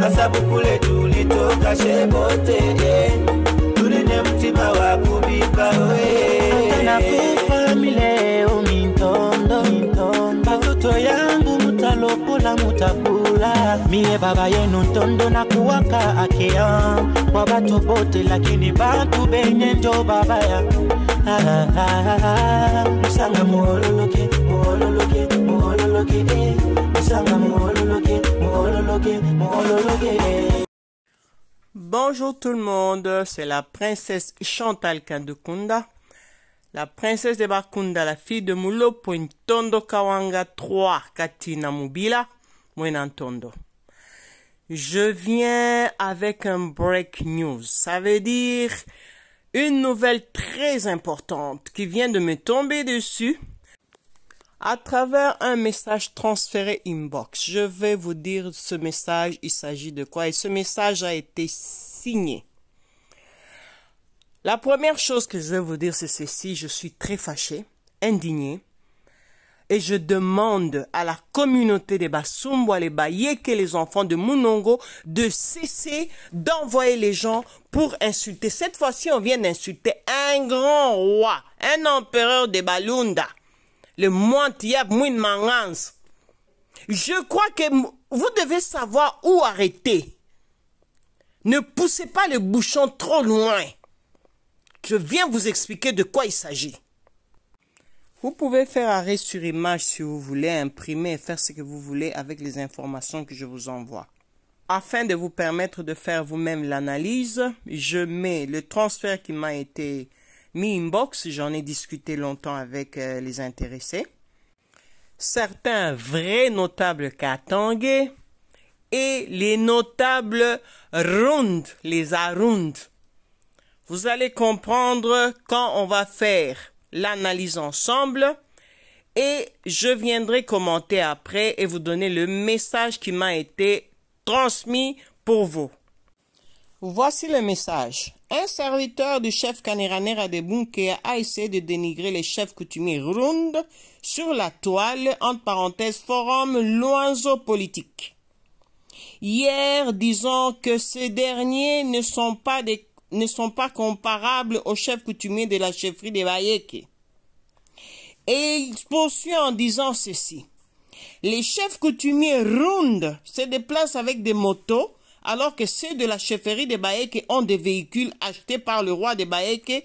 Nasabu kule tulitoka shebote yeah. mtima wa kubika we eh. Nakufa mileo mintondo, Batoto yangu mutalokola mutakula Mie baba yenu ntondo na kuwaka akea Kwa bato bote lakini bantu benye njo babaya ah, Musanga muololoke, muololoke, muololoke eh. Bonjour tout le monde, c'est la princesse Chantal Kandukunda. La princesse de Bakunda, la fille de Mulo Pointondo Kawanga 3, Katina Mubila, Mwenantondo. Je viens avec un break news. Ça veut dire une nouvelle très importante qui vient de me tomber dessus à travers un message transféré inbox. Je vais vous dire ce message, il s'agit de quoi et ce message a été signé. La première chose que je vais vous dire, c'est ceci. Je suis très fâché, indigné, et je demande à la communauté des à les baïek et les enfants de Munongo de cesser d'envoyer les gens pour insulter. Cette fois-ci, on vient d'insulter un grand roi, un empereur des Balunda le monde moins de Je crois que vous devez savoir où arrêter. Ne poussez pas le bouchon trop loin. Je viens vous expliquer de quoi il s'agit. Vous pouvez faire arrêt sur image si vous voulez, imprimer et faire ce que vous voulez avec les informations que je vous envoie. Afin de vous permettre de faire vous-même l'analyse, je mets le transfert qui m'a été Mi-inbox, j'en ai discuté longtemps avec euh, les intéressés. Certains vrais notables katangais et les notables round les Arund. Vous allez comprendre quand on va faire l'analyse ensemble et je viendrai commenter après et vous donner le message qui m'a été transmis pour vous. Voici le message. Un serviteur du chef canéraner Adebunke a essayé de dénigrer les chefs coutumiers Rund sur la toile, entre parenthèses, forum loiseau politique. Hier, disant que ces derniers ne sont pas, ne sont pas comparables aux chefs coutumiers de la chefferie de Bayeke. Et il poursuit en disant ceci. Les chefs coutumiers Rund se déplacent avec des motos alors que ceux de la chefferie des Baeke ont des véhicules achetés par le roi de Baeke.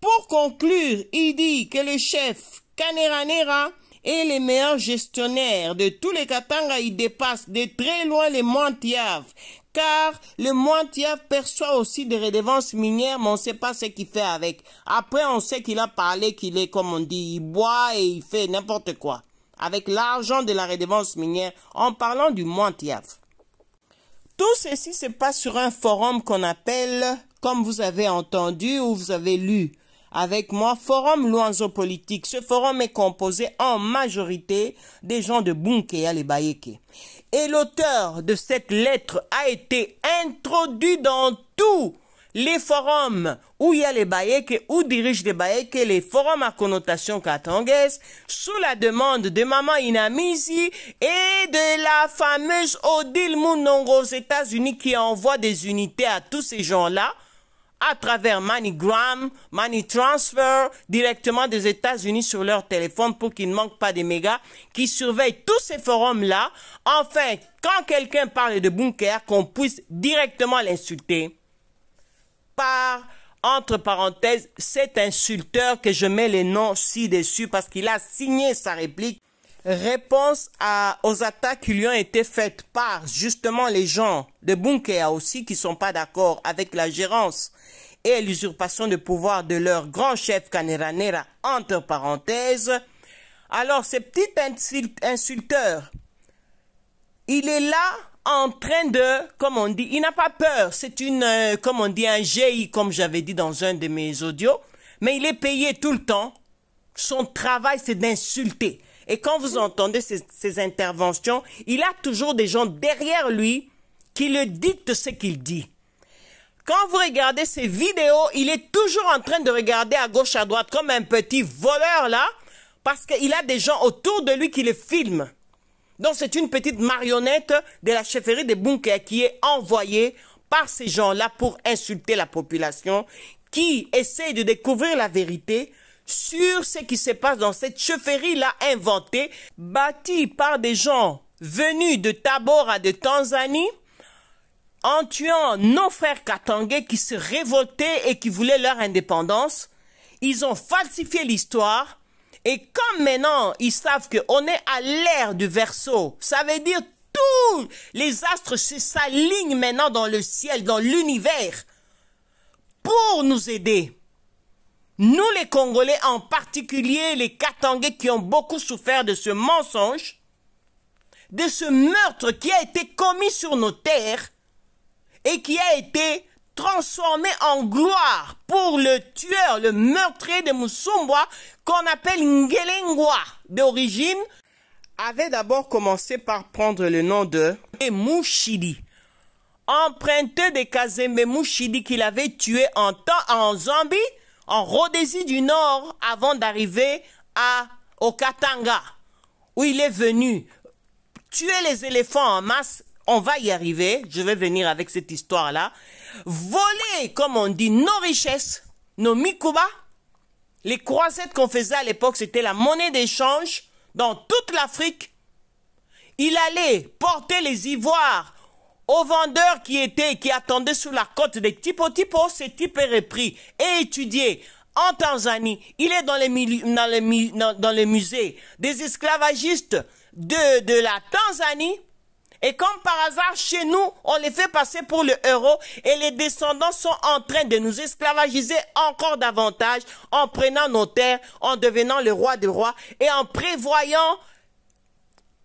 Pour conclure, il dit que le chef Kaneranera est le meilleur gestionnaire de tous les Katanga. Il dépasse de très loin les Mointiav, car le Mointiav perçoit aussi des redevances minières, mais on ne sait pas ce qu'il fait avec. Après, on sait qu'il a parlé, qu'il est, comme on dit, il boit et il fait n'importe quoi avec l'argent de la redevance minière en parlant du Mointiav, tout ceci se passe sur un forum qu'on appelle, comme vous avez entendu ou vous avez lu avec moi, Forum Luanzo Politique. Ce forum est composé en majorité des gens de les Bayeke. Et l'auteur de cette lettre a été introduit dans tout les forums où il y a les et où dirigent les et les forums à connotation katangaise, sous la demande de Maman Inamizi et de la fameuse Odile Mounongo aux États-Unis qui envoie des unités à tous ces gens-là, à travers MoneyGram, Money Transfer, directement des États-Unis sur leur téléphone pour qu'ils ne manquent pas des méga qui surveillent tous ces forums-là. Enfin, quand quelqu'un parle de bunker, qu'on puisse directement l'insulter par, entre parenthèses, cet insulteur que je mets les noms ci-dessus parce qu'il a signé sa réplique. Réponse aux attaques qui lui ont été faites par justement les gens de Bunker aussi qui sont pas d'accord avec la gérance et l'usurpation de pouvoir de leur grand chef nera entre parenthèses. Alors, ce petit insulteur, il est là en train de, comme on dit, il n'a pas peur. C'est une, euh, comme on dit, un GI, comme j'avais dit dans un de mes audios. Mais il est payé tout le temps. Son travail, c'est d'insulter. Et quand vous entendez ses interventions, il a toujours des gens derrière lui qui le dictent ce qu'il dit. Quand vous regardez ses vidéos, il est toujours en train de regarder à gauche, à droite, comme un petit voleur là, parce qu'il a des gens autour de lui qui le filment. Donc c'est une petite marionnette de la chefferie des bunkers qui est envoyée par ces gens-là pour insulter la population qui essaie de découvrir la vérité sur ce qui se passe dans cette chefferie-là inventée, bâtie par des gens venus de Tabora de Tanzanie, en tuant nos frères Katangais qui se révoltaient et qui voulaient leur indépendance. Ils ont falsifié l'histoire et comme maintenant, ils savent qu'on est à l'ère du verso, ça veut dire tous les astres s'alignent maintenant dans le ciel, dans l'univers, pour nous aider. Nous les Congolais, en particulier les Katangais qui ont beaucoup souffert de ce mensonge, de ce meurtre qui a été commis sur nos terres et qui a été transformé en gloire pour le tueur, le meurtrier de Musumba, qu'on appelle Ngelengwa, d'origine, avait d'abord commencé par prendre le nom de Mouchidi, emprunté de Kazembe Mouchidi qu'il avait tué en, temps, en Zambie, en Rhodésie du Nord, avant d'arriver à Okatanga, où il est venu tuer les éléphants en masse on va y arriver, je vais venir avec cette histoire-là. Voler, comme on dit, nos richesses, nos mikuba, les croisettes qu'on faisait à l'époque, c'était la monnaie d'échange dans toute l'Afrique. Il allait porter les ivoires aux vendeurs qui étaient, qui attendaient sous la côte des Tipo Tipo, ces est repris et étudié en Tanzanie. Il est dans les, dans dans les musées des esclavagistes de la Tanzanie et comme par hasard, chez nous, on les fait passer pour le euro et les descendants sont en train de nous esclavagiser encore davantage en prenant nos terres, en devenant le roi des rois et en prévoyant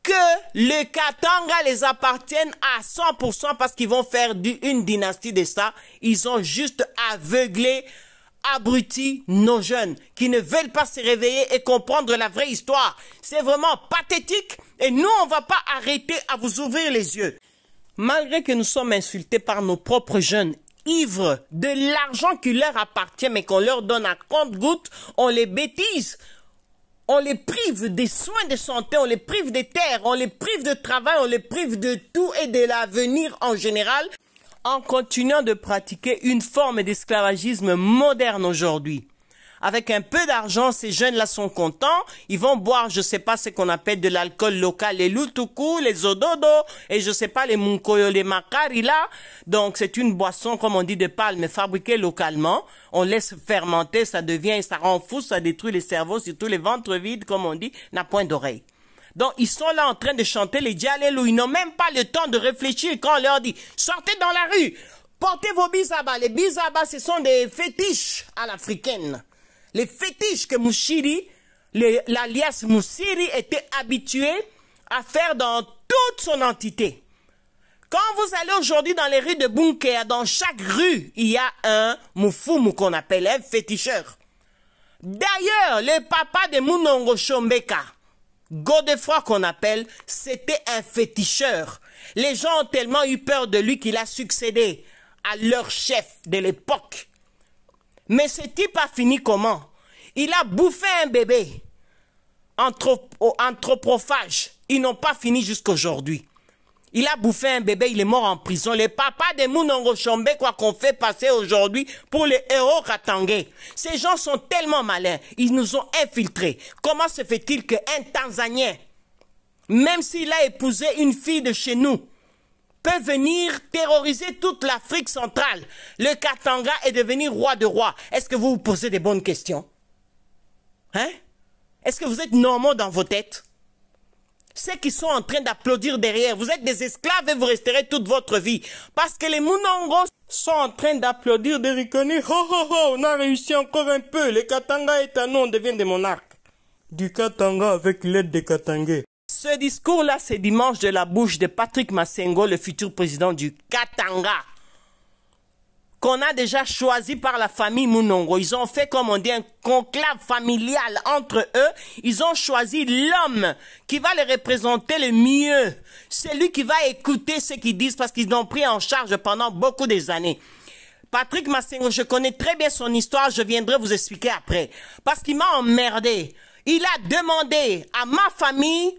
que le Katanga les appartienne à 100% parce qu'ils vont faire une dynastie de ça. Ils ont juste aveuglé abrutis, nos jeunes, qui ne veulent pas se réveiller et comprendre la vraie histoire. C'est vraiment pathétique et nous, on ne va pas arrêter à vous ouvrir les yeux. Malgré que nous sommes insultés par nos propres jeunes ivres de l'argent qui leur appartient mais qu'on leur donne à compte goutte on les bêtise. On les prive des soins de santé, on les prive des terres, on les prive de travail, on les prive de tout et de l'avenir en général en continuant de pratiquer une forme d'esclavagisme moderne aujourd'hui. Avec un peu d'argent, ces jeunes-là sont contents. Ils vont boire, je ne sais pas ce qu'on appelle de l'alcool local, les lutuku, les ododo, et je sais pas, les munkoyo, les makari, Donc, c'est une boisson, comme on dit, de palme, fabriquée localement. On laisse fermenter, ça devient, ça rend fou, ça détruit les cerveaux, surtout les ventres vides, comme on dit, n'a point d'oreille. Donc, ils sont là en train de chanter les dialélou. Ils n'ont même pas le temps de réfléchir quand on leur dit, sortez dans la rue, portez vos bisabas. Les bisabas, ce sont des fétiches à l'africaine. Les fétiches que Mouchiri, l'alias Moussiri était habitué à faire dans toute son entité. Quand vous allez aujourd'hui dans les rues de Bunker, dans chaque rue, il y a un Moufoumou qu'on appelle un féticheur. D'ailleurs, le papa de Mounongo Godefroy qu'on appelle, c'était un féticheur. Les gens ont tellement eu peur de lui qu'il a succédé à leur chef de l'époque. Mais ce type a fini comment Il a bouffé un bébé. Anthropophage. Ils n'ont pas fini jusqu'aujourd'hui. Il a bouffé un bébé, il est mort en prison. Les papas de Mounongo Chombe, quoi qu'on fait passer aujourd'hui pour les héros katangais. Ces gens sont tellement malins, ils nous ont infiltrés. Comment se fait-il qu'un Tanzanien, même s'il a épousé une fille de chez nous, peut venir terroriser toute l'Afrique centrale Le Katanga est devenu roi de rois. Est-ce que vous vous posez des bonnes questions Hein Est-ce que vous êtes normaux dans vos têtes ceux qui sont en train d'applaudir derrière, vous êtes des esclaves et vous resterez toute votre vie. Parce que les Mounongos sont en train d'applaudir, de reconnaître, Ho ho ho, on a réussi encore un peu, le Katanga est à nous, on devient des monarques. Du Katanga avec l'aide des Katangais. Ce discours-là, c'est dimanche de la bouche de Patrick Massengo, le futur président du Katanga qu'on a déjà choisi par la famille Munongo. Ils ont fait, comme on dit, un conclave familial entre eux. Ils ont choisi l'homme qui va les représenter le mieux. C'est lui qui va écouter ce qu'ils disent parce qu'ils l'ont pris en charge pendant beaucoup des années. Patrick Massengo, je connais très bien son histoire, je viendrai vous expliquer après. Parce qu'il m'a emmerdé. Il a demandé à ma famille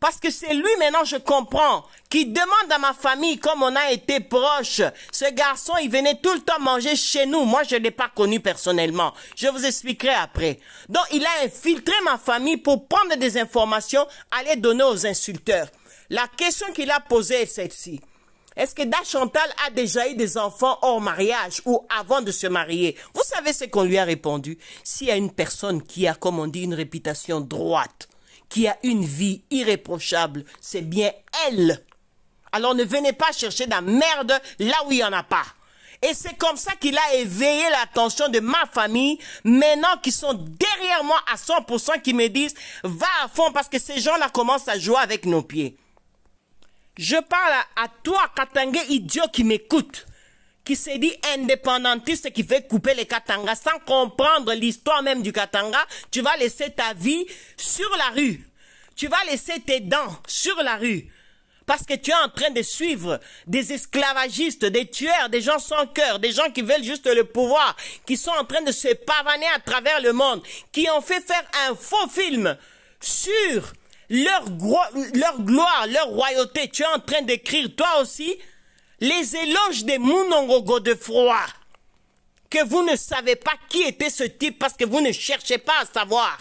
parce que c'est lui maintenant, je comprends, qui demande à ma famille, comme on a été proche. Ce garçon, il venait tout le temps manger chez nous. Moi, je ne l'ai pas connu personnellement. Je vous expliquerai après. Donc, il a infiltré ma famille pour prendre des informations, aller donner aux insulteurs. La question qu'il a posée est celle-ci. Est-ce que Chantal a déjà eu des enfants hors mariage ou avant de se marier Vous savez ce qu'on lui a répondu S'il y a une personne qui a, comme on dit, une réputation droite, qui a une vie irréprochable, c'est bien elle. Alors ne venez pas chercher de la merde là où il n'y en a pas. Et c'est comme ça qu'il a éveillé l'attention de ma famille, maintenant qui sont derrière moi à 100%, qui me disent, va à fond parce que ces gens-là commencent à jouer avec nos pieds. Je parle à, toi, Katangé, idiot qui m'écoute qui s'est dit indépendantiste, qui veut couper les Katanga sans comprendre l'histoire même du Katanga, tu vas laisser ta vie sur la rue. Tu vas laisser tes dents sur la rue. Parce que tu es en train de suivre des esclavagistes, des tueurs, des gens sans cœur, des gens qui veulent juste le pouvoir, qui sont en train de se pavaner à travers le monde, qui ont fait faire un faux film sur leur gloire, leur royauté. Tu es en train d'écrire toi aussi les éloges des Mounongogo de Froid, que vous ne savez pas qui était ce type parce que vous ne cherchez pas à savoir.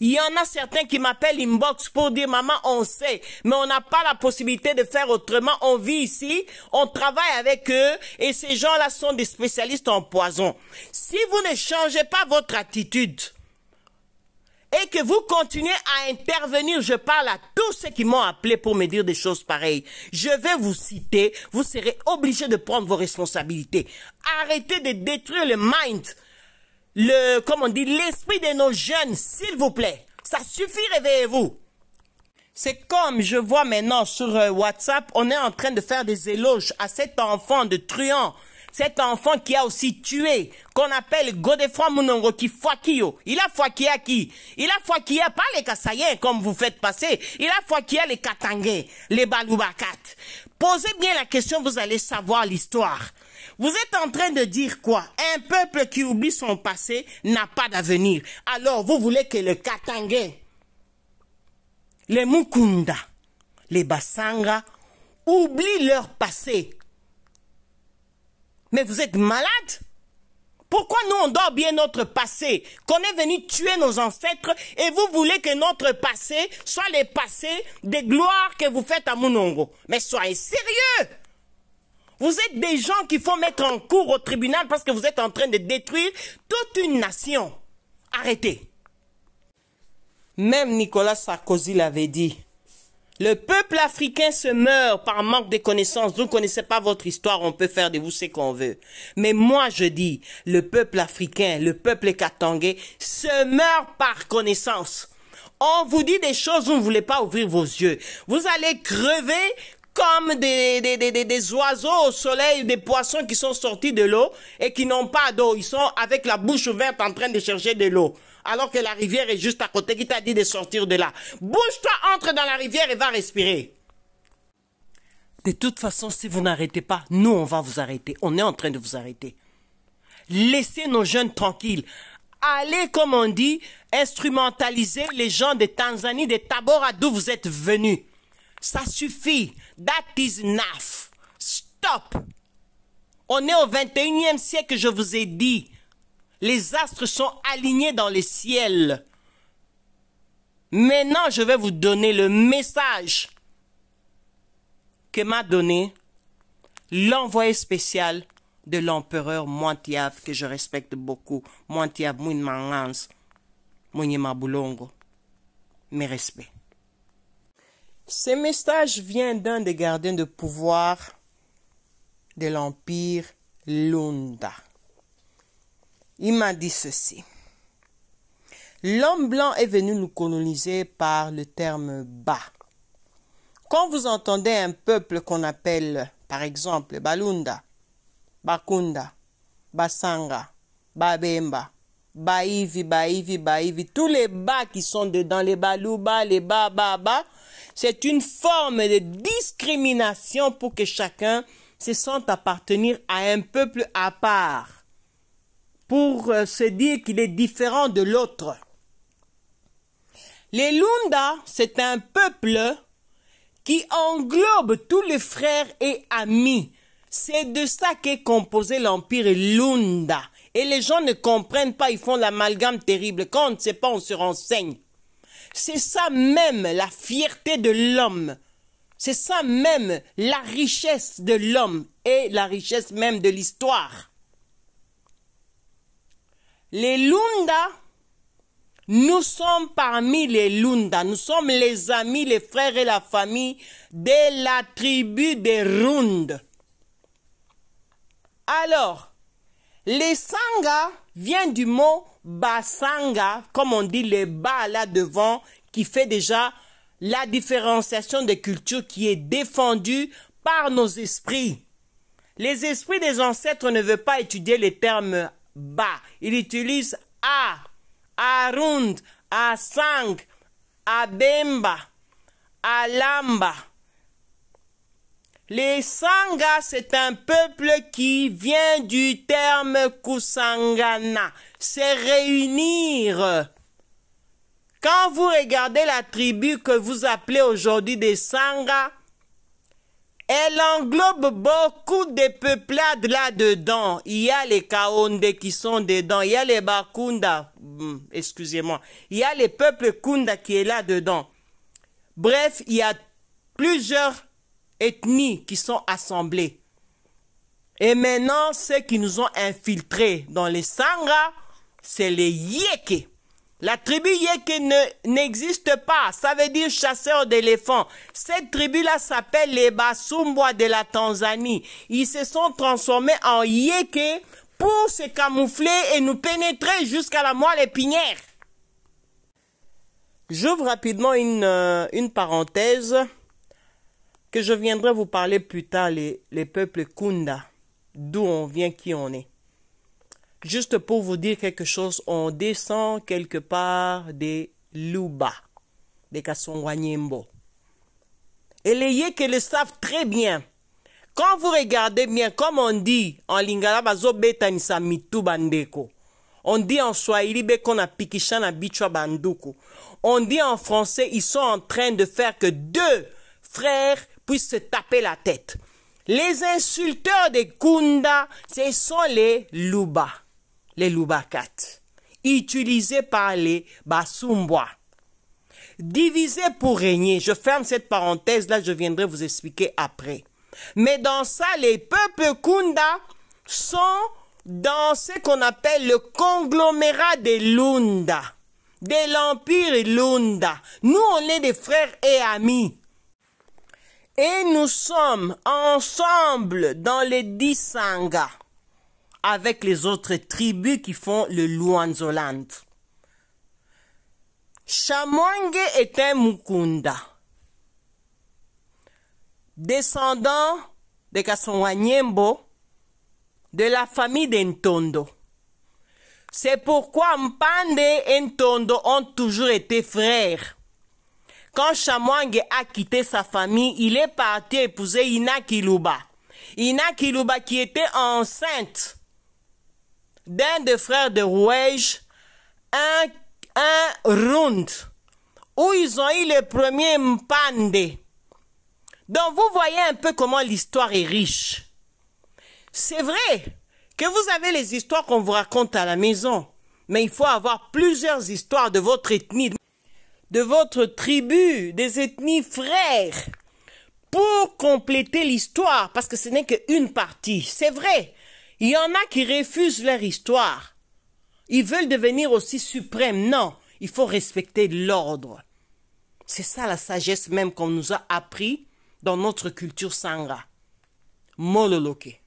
Il y en a certains qui m'appellent inbox pour dire maman, on sait, mais on n'a pas la possibilité de faire autrement. On vit ici, on travaille avec eux et ces gens-là sont des spécialistes en poison. Si vous ne changez pas votre attitude, et que vous continuez à intervenir. Je parle à tous ceux qui m'ont appelé pour me dire des choses pareilles. Je vais vous citer. Vous serez obligés de prendre vos responsabilités. Arrêtez de détruire le mind, le, comment on dit, l'esprit de nos jeunes, s'il vous plaît. Ça suffit, réveillez-vous. C'est comme je vois maintenant sur euh, WhatsApp, on est en train de faire des éloges à cet enfant de truand cet enfant qui a aussi tué, qu'on appelle Godefroy Munongo qui Fakio. Il a qui a qui Il a a pas les Kassayens comme vous faites passer. Il a Fakio les Katangais, les Baloubakat. Posez bien la question, vous allez savoir l'histoire. Vous êtes en train de dire quoi Un peuple qui oublie son passé n'a pas d'avenir. Alors vous voulez que le Katangais, les Mukunda, les Basanga oublient leur passé mais vous êtes malade Pourquoi nous, on dort bien notre passé Qu'on est venu tuer nos ancêtres et vous voulez que notre passé soit le passé des gloires que vous faites à Mounongo Mais soyez sérieux vous êtes des gens qui faut mettre en cours au tribunal parce que vous êtes en train de détruire toute une nation. Arrêtez. Même Nicolas Sarkozy l'avait dit. Le peuple africain se meurt par manque de connaissances. Vous ne connaissez pas votre histoire, on peut faire de vous ce qu'on veut. Mais moi, je dis, le peuple africain, le peuple katangais se meurt par connaissance. On vous dit des choses, vous ne voulez pas ouvrir vos yeux. Vous allez crever comme des, des, des, oiseaux au soleil, des poissons qui sont sortis de l'eau et qui n'ont pas d'eau. Ils sont avec la bouche ouverte en train de chercher de l'eau alors que la rivière est juste à côté, qui t'a dit de sortir de là. Bouge-toi, entre dans la rivière et va respirer. De toute façon, si vous n'arrêtez pas, nous, on va vous arrêter. On est en train de vous arrêter. Laissez nos jeunes tranquilles. Allez, comme on dit, instrumentaliser les gens de Tanzanie, de Tabora, d'où vous êtes venus. Ça suffit. That is enough. Stop. On est au 21e siècle, je vous ai dit. Les astres sont alignés dans les ciel. Maintenant, je vais vous donner le message que m'a donné l'envoyé spécial de l'empereur Mwantiaf, que je respecte beaucoup. Mwantiaf mon Boulongo. Mes respects. Ce message vient d'un des gardiens de pouvoir de l'empire Lunda. Il m'a dit ceci. L'homme blanc est venu nous coloniser par le terme bas. Quand vous entendez un peuple qu'on appelle, par exemple, Balunda, Bakunda, Basanga, Babemba, Baivi, Baivi, Baivi, tous les bas qui sont dedans, les Baluba, les ba, c'est une forme de discrimination pour que chacun se sente appartenir à un peuple à part pour euh, se dire qu'il est différent de l'autre. Les Lunda, c'est un peuple qui englobe tous les frères et amis. C'est de ça qu'est composé l'empire Lunda. Et les gens ne comprennent pas, ils font l'amalgame terrible. Quand on ne sait pas, on se renseigne. C'est ça même la fierté de l'homme. C'est ça même la richesse de l'homme et la richesse même de l'histoire. Les Lunda, nous sommes parmi les Lunda. Nous sommes les amis, les frères et la famille de la tribu des Rund. Alors, les Sanga viennent du mot Basanga, comme on dit les bas là devant, qui fait déjà la différenciation des cultures qui est défendue par nos esprits. Les esprits des ancêtres ne veulent pas étudier les termes il utilise a, arund, asang, abemba, alamba. Les Sangas, c'est un peuple qui vient du terme Kusangana, c'est réunir. Quand vous regardez la tribu que vous appelez aujourd'hui des Sangas, elle englobe beaucoup de peuplades là-dedans. Il y a les Kaonde qui sont dedans. Il y a les Bakunda. Hmm, excusez-moi. Il y a les peuples Kunda qui est là-dedans. Bref, il y a plusieurs ethnies qui sont assemblées. Et maintenant, ceux qui nous ont infiltrés dans les Sangha, c'est les Yeke. La tribu Yeke n'existe pas. Ça veut dire chasseur d'éléphants. Cette tribu-là s'appelle les Basumbois de la Tanzanie. Ils se sont transformés en Yeke pour se camoufler et nous pénétrer jusqu'à la moelle épinière. J'ouvre rapidement une, euh, une, parenthèse que je viendrai vous parler plus tard, les, les peuples Kunda, d'où on vient, qui on est juste pour vous dire quelque chose, on descend quelque part des Luba, des Kasongwanyembo. Et les qui le savent très bien. Quand vous regardez bien, comme on dit en lingala, betanisa mitu bandeko. On dit en swahili, qu'on banduku. On dit en français, ils sont en train de faire que deux frères puissent se taper la tête. Les insulteurs des Kunda, ce sont les Lubas les Lubakat, utilisés par les Basumbois, divisé pour régner. Je ferme cette parenthèse, là je viendrai vous expliquer après. Mais dans ça, les peuples Kunda sont dans ce qu'on appelle le conglomérat des Lunda, de l'empire Lunda. Nous, on est des frères et amis. Et nous sommes ensemble dans les sangha avec les autres tribus qui font le Luanzoland. Chamwenge est un Mukunda, descendant de Kasongwanyembo, de la famille d'Entondo. C'est pourquoi Mpande et Entondo ont toujours été frères. Quand Chamwang a quitté sa famille, il est parti épouser Inakiluba. Inakiluba qui était enceinte d'un des frères de Rouège un, un round où ils ont eu le premier Mpande. Donc vous voyez un peu comment l'histoire est riche. C'est vrai que vous avez les histoires qu'on vous raconte à la maison, mais il faut avoir plusieurs histoires de votre ethnie, de votre tribu, des ethnies frères, pour compléter l'histoire, parce que ce n'est qu'une partie. C'est vrai, il y en a qui refusent leur histoire. Ils veulent devenir aussi suprêmes. Non, il faut respecter l'ordre. C'est ça la sagesse même qu'on nous a appris dans notre culture sangra. Mololoke.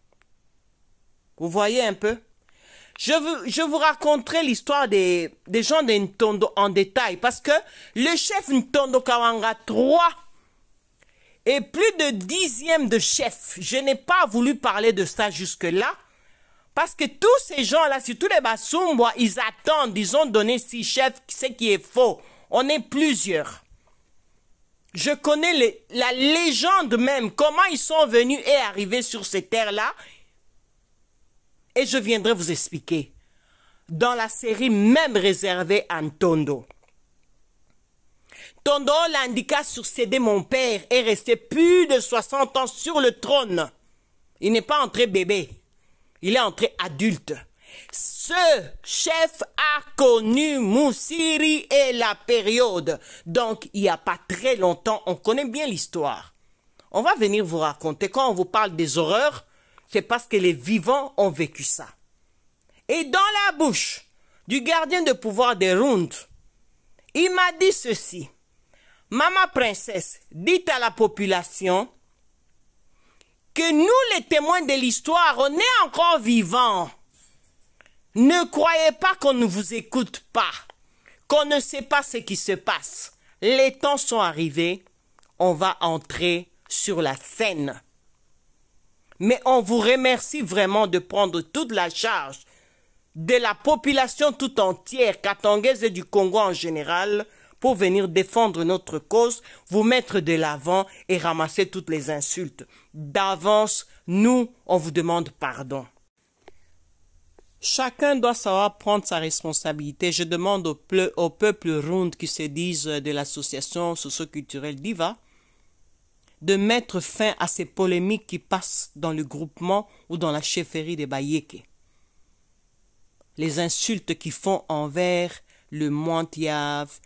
Vous voyez un peu je, vous, je vous raconterai l'histoire des, gens de Ntondo en détail parce que le chef Ntondo Kawanga 3 est plus de dixième de chef. Je n'ai pas voulu parler de ça jusque-là parce que tous ces gens-là, tous les Basumbois, ils attendent, ils ont donné six chefs, ce qui est faux. On est plusieurs. Je connais la légende même, comment ils sont venus et arrivés sur ces terres-là. Et je viendrai vous expliquer. Dans la série même réservée à Tondo. Tondo l'indiqua succéder mon père et resté plus de 60 ans sur le trône. Il n'est pas entré bébé. Il est entré adulte. Ce chef a connu Moussiri et la période. Donc, il n'y a pas très longtemps, on connaît bien l'histoire. On va venir vous raconter, quand on vous parle des horreurs, c'est parce que les vivants ont vécu ça. Et dans la bouche du gardien de pouvoir des Rundes, il m'a dit ceci. Maman princesse, dites à la population que nous, les témoins de l'histoire, on est encore vivants. Ne croyez pas qu'on ne vous écoute pas, qu'on ne sait pas ce qui se passe. Les temps sont arrivés, on va entrer sur la scène. Mais on vous remercie vraiment de prendre toute la charge de la population tout entière, katangaise et du Congo en général, pour venir défendre notre cause, vous mettre de l'avant et ramasser toutes les insultes. D'avance, nous, on vous demande pardon. Chacun doit savoir prendre sa responsabilité. Je demande au, peuple ronde qui se disent de l'association socioculturelle DIVA de mettre fin à ces polémiques qui passent dans le groupement ou dans la chefferie des Bayeke. Les insultes qui font envers le Montiave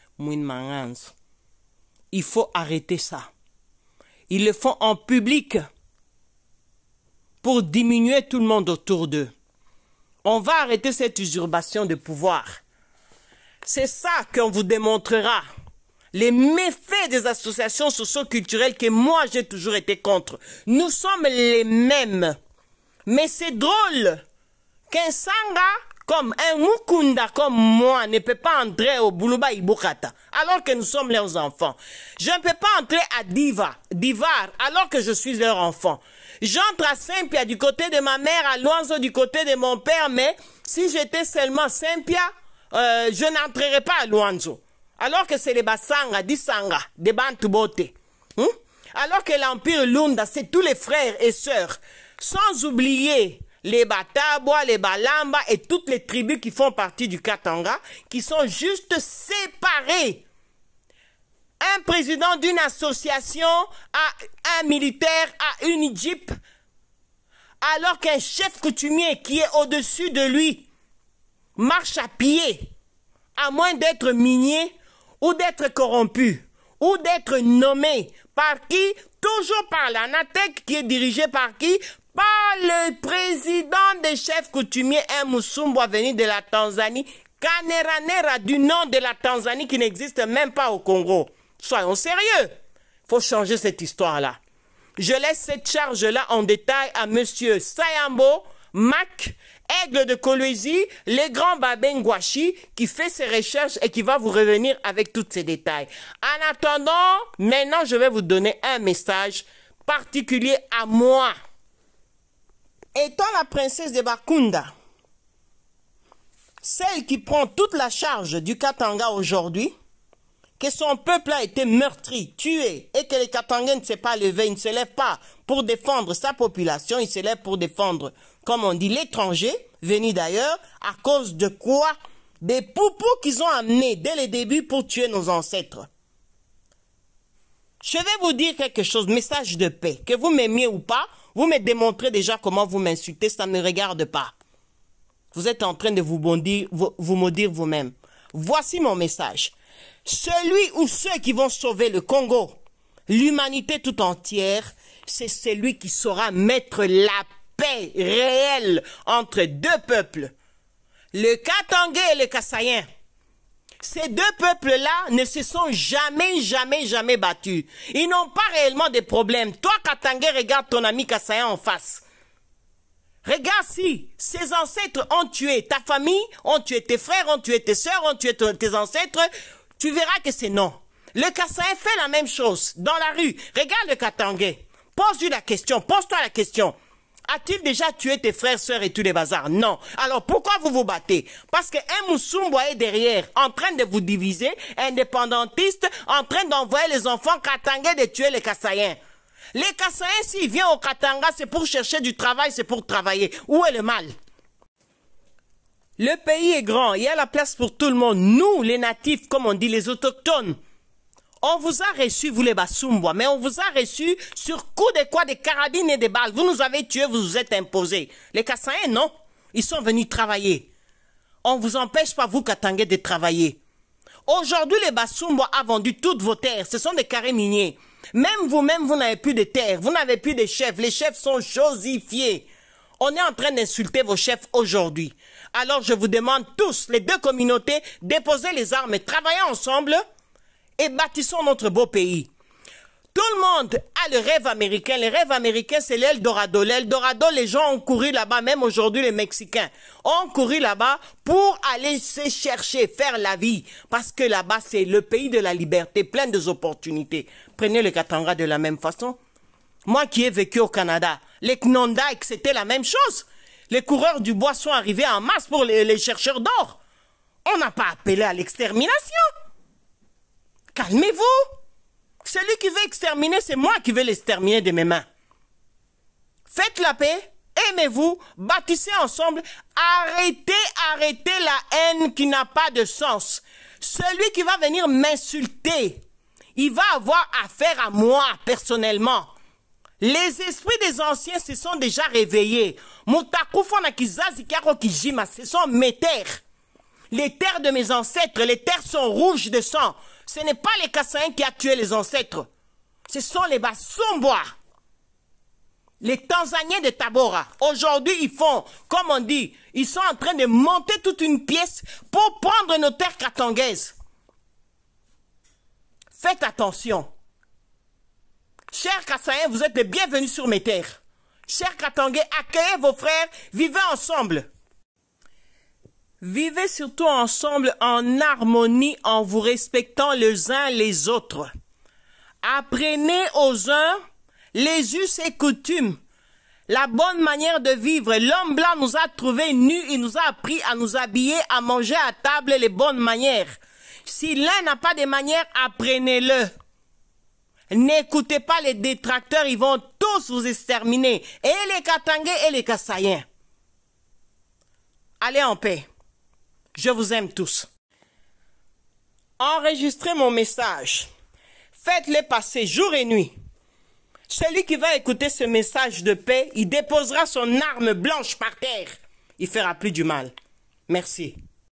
il faut arrêter ça. Ils le font en public pour diminuer tout le monde autour d'eux. On va arrêter cette usurpation de pouvoir. C'est ça qu'on vous démontrera. Les méfaits des associations socio-culturelles que moi j'ai toujours été contre. Nous sommes les mêmes. Mais c'est drôle qu'un sanga comme un Mukunda comme moi ne peut pas entrer au Buluba Ibukata, alors que nous sommes leurs enfants. Je ne peux pas entrer à Diva, Divar, alors que je suis leur enfant. J'entre à Saint-Pierre du côté de ma mère, à Luanzo du côté de mon père, mais si j'étais seulement Saint-Pierre, euh, je n'entrerais pas à Luanzo. Alors que c'est les Basanga, Disanga, des Bantubote. Hein? Alors que l'Empire Lunda, c'est tous les frères et sœurs. Sans oublier les Batabwa, les Balamba et toutes les tribus qui font partie du Katanga, qui sont juste séparées. Un président d'une association a un militaire, a une jeep, alors qu'un chef coutumier qui est au-dessus de lui marche à pied, à moins d'être minier ou d'être corrompu ou d'être nommé par qui Toujours par l'Anatec qui est dirigé par qui pas le président des chefs coutumiers Moussumbo venir de la Tanzanie, Nera du nom de la Tanzanie qui n'existe même pas au Congo. Soyons sérieux. Faut changer cette histoire-là. Je laisse cette charge-là en détail à M. Sayambo, Mac, Aigle de Kolwezi, le grand Baben qui fait ses recherches et qui va vous revenir avec tous ces détails. En attendant, maintenant, je vais vous donner un message particulier à moi. Étant la princesse de Bakunda, celle qui prend toute la charge du Katanga aujourd'hui, que son peuple a été meurtri, tué, et que les Katangais ne s'est pas levé, il ne se lève pas pour défendre sa population, il se lève pour défendre, comme on dit, l'étranger, venu d'ailleurs, à cause de quoi Des poupous qu'ils ont amenés dès le début pour tuer nos ancêtres. Je vais vous dire quelque chose, message de paix, que vous m'aimiez ou pas, vous me démontrez déjà comment vous m'insultez, ça ne me regarde pas. Vous êtes en train de vous, bondir, vous, vous maudire vous-même. Voici mon message. Celui ou ceux qui vont sauver le Congo, l'humanité tout entière, c'est celui qui saura mettre la paix réelle entre deux peuples, le Katangé et le Kassayen. Ces deux peuples-là ne se sont jamais, jamais, jamais battus. Ils n'ont pas réellement de problèmes. Toi, Katangé, regarde ton ami Kassaya en face. Regarde si ses ancêtres ont tué ta famille, ont tué tes frères, ont tué tes soeurs, ont tué tes ancêtres. Tu verras que c'est non. Le Kassaya fait la même chose dans la rue. Regarde le Katangé. Pose-lui la question. Pose-toi la question. A-t-il déjà tué tes frères, sœurs et tous les bazars Non. Alors pourquoi vous vous battez Parce qu'un moussoumbo est derrière, en train de vous diviser, indépendantiste, en train d'envoyer les enfants katangais de tuer les Kassaïens. Les Kassaïens, s'ils viennent au Katanga, c'est pour chercher du travail, c'est pour travailler. Où est le mal Le pays est grand, il y a la place pour tout le monde. Nous, les natifs, comme on dit, les autochtones, on vous a reçu, vous les Basumbois, mais on vous a reçu sur coup de quoi des carabines et des balles. Vous nous avez tués, vous vous êtes imposés. Les Kassaïens, non. Ils sont venus travailler. On vous empêche pas, vous, Katangé, de travailler. Aujourd'hui, les Basumbois a vendu toutes vos terres. Ce sont des carrés miniers. Même vous-même, vous, n'avez plus de terre. Vous n'avez plus de chefs. Les chefs sont josifiés. On est en train d'insulter vos chefs aujourd'hui. Alors je vous demande tous, les deux communautés, déposez les armes et travaillez ensemble et bâtissons notre beau pays. Tout le monde a le rêve américain. Le rêve américain, c'est l'Eldorado. L'Eldorado, les gens ont couru là-bas, même aujourd'hui les Mexicains ont couru là-bas pour aller se chercher, faire la vie. Parce que là-bas, c'est le pays de la liberté, plein de d'opportunités. Prenez le Katanga de la même façon. Moi qui ai vécu au Canada, les Knondike, c'était la même chose. Les coureurs du bois sont arrivés en masse pour les chercheurs d'or. On n'a pas appelé à l'extermination. Calmez-vous. Celui qui veut exterminer, c'est moi qui vais l'exterminer de mes mains. Faites la paix, aimez-vous, bâtissez ensemble, arrêtez, arrêtez la haine qui n'a pas de sens. Celui qui va venir m'insulter, il va avoir affaire à moi personnellement. Les esprits des anciens se sont déjà réveillés. ce sont mes terres. Les terres de mes ancêtres, les terres sont rouges de sang. Ce n'est pas les Kassaïens qui ont tué les ancêtres. Ce sont les bois, Les Tanzaniens de Tabora. Aujourd'hui, ils font, comme on dit, ils sont en train de monter toute une pièce pour prendre nos terres katangaises. Faites attention. Chers Kassaïens, vous êtes les bienvenus sur mes terres. Chers Katangais, accueillez vos frères, vivez ensemble. Vivez surtout ensemble en harmonie en vous respectant les uns les autres. Apprenez aux uns les us et coutumes, la bonne manière de vivre. L'homme blanc nous a trouvés nus, il nous a appris à nous habiller, à manger à table les bonnes manières. Si l'un n'a pas de manières, apprenez-le. N'écoutez pas les détracteurs, ils vont tous vous exterminer. Et les Katangais et les Kassaïens. Allez en paix. Je vous aime tous. Enregistrez mon message. Faites-le passer jour et nuit. Celui qui va écouter ce message de paix, il déposera son arme blanche par terre. Il fera plus du mal. Merci.